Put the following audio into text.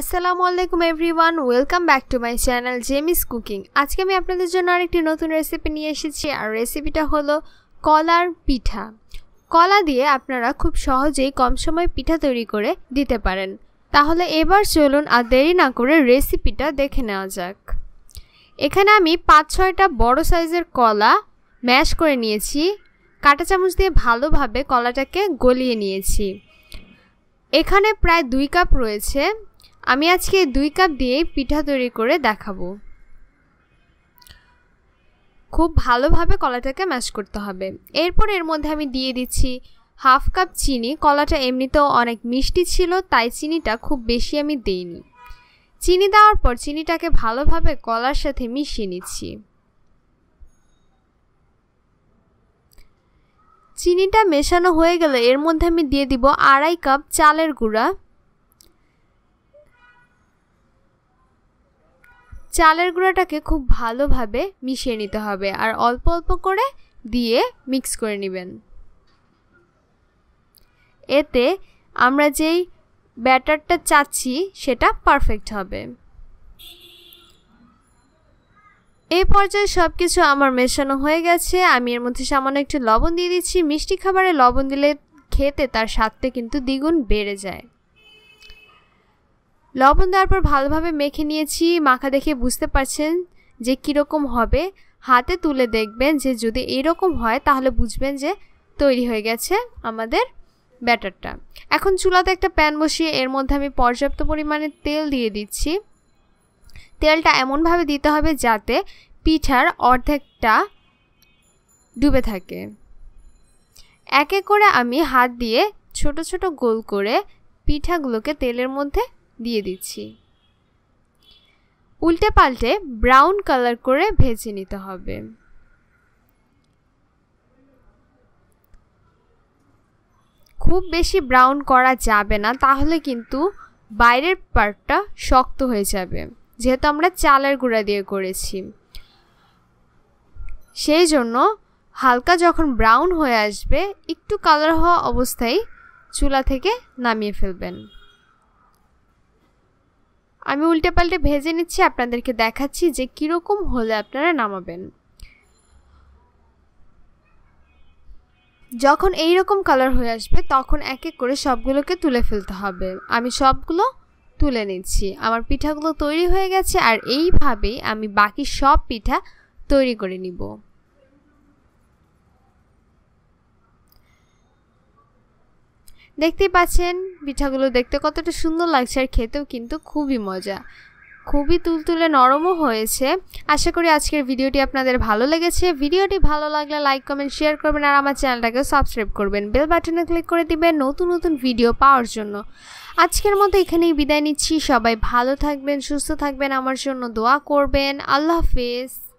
আসসালামু আলাইকুম everyone welcome back to my channel Jamie's cooking আজকে আমি আপনাদের জন্য আরেকটি নতুন রেসিপি নিয়ে এসেছি আর রেসিপিটা হলো কলার পিঠা কলা দিয়ে আপনারা খুব সহজেই কম সময় পিঠা তৈরি করে দিতে পারেন তাহলে এবার চলুন আর দেরি না করে রেসিপিটা দেখে নেওয়া যাক এখানে আমি পাঁচ ছয়টা বড় সাইজের কলা ম্যাশ করে নিয়েছি কাঁটা চামচ দিয়ে ভালোভাবে কলাটাকে গলিয়ে নিয়েছি এখানে প্রায় দুই কাপ রয়েছে আমি আজকে দুই কাপ দিয়ে পিঠা তৈরি করে দেখাবো খুব ভালোভাবে কলাটাকে ম্যাশ করতে হবে এরপর এর মধ্যে আমি দিয়ে দিচ্ছি হাফ কাপ চিনি কলাটা এমনিতেও অনেক মিষ্টি ছিল তাই চিনিটা খুব বেশি আমি দিইনি চিনি দেওয়ার পর চিনিটাকে ভালোভাবে কলার সাথে মিশিয়ে নিচ্ছি চিনিটা মেশানো হয়ে গেলে এর মধ্যে আমি দিয়ে দিব আড়াই কাপ চালের গুঁড়া চালের গুঁড়াটাকে খুব ভালোভাবে মিশিয়ে নিতে হবে আর অল্প অল্প করে দিয়ে মিক্স করে নেবেন এতে আমরা যেই ব্যাটারটা চাচ্ছি সেটা পারফেক্ট হবে এই পর্যায়ে সব কিছু আমার মেশানো হয়ে গেছে আমি এর মধ্যে সামান্য একটু লবণ দিয়ে দিচ্ছি মিষ্টি খাবারে লবণ দিলে খেতে তার স্বাদটা কিন্তু দ্বিগুণ বেড়ে যায় লবণ দেওয়ার পর ভালোভাবে মেখে নিয়েছি মাখা দেখে বুঝতে পারছেন যে কীরকম হবে হাতে তুলে দেখবেন যে যদি এরকম হয় তাহলে বুঝবেন যে তৈরি হয়ে গেছে আমাদের ব্যাটারটা এখন চুলাতে একটা প্যান বসিয়ে এর মধ্যে আমি পর্যাপ্ত পরিমাণে তেল দিয়ে দিচ্ছি তেলটা এমনভাবে দিতে হবে যাতে পিঠার অর্ধেকটা ডুবে থাকে একে করে আমি হাত দিয়ে ছোট ছোট গোল করে পিঠাগুলোকে তেলের মধ্যে দিয়ে দিচ্ছি উল্টে পাল্টে ব্রাউন কালার করে ভেজে নিতে হবে খুব বেশি ব্রাউন করা যাবে না তাহলে কিন্তু বাইরের পার্টটা শক্ত হয়ে যাবে যেহেতু আমরা চালের গুঁড়া দিয়ে করেছি সেই জন্য হালকা যখন ব্রাউন হয়ে আসবে একটু কালার হওয়া অবস্থায় চুলা থেকে নামিয়ে ফেলবেন আমি উল্টে পাল্টে ভেজে নিচ্ছি আপনাদেরকে দেখাচ্ছি যে কীরকম হলে আপনারা নামাবেন যখন এই রকম কালার হয়ে আসবে তখন এক এক করে সবগুলোকে তুলে ফেলতে হবে আমি সবগুলো তুলে নিচ্ছি আমার পিঠাগুলো তৈরি হয়ে গেছে আর এইভাবেই আমি বাকি সব পিঠা তৈরি করে নিব দেখতেই পাচ্ছেন পিঠাগুলো দেখতে কতটা সুন্দর লাগছে আর খেতেও কিন্তু খুবই মজা খুবই তুলতুলে নরমও হয়েছে আশা করি আজকের ভিডিওটি আপনাদের ভালো লেগেছে ভিডিওটি ভালো লাগলে লাইক কমেন্ট শেয়ার করবেন আর আমার চ্যানেলটাকে সাবস্ক্রাইব করবেন বেল বাটনে ক্লিক করে দিবেন নতুন নতুন ভিডিও পাওয়ার জন্য আজকের মতো এখানেই বিদায় নিচ্ছি সবাই ভালো থাকবেন সুস্থ থাকবেন আমার জন্য দোয়া করবেন আল্লাহ হাফেজ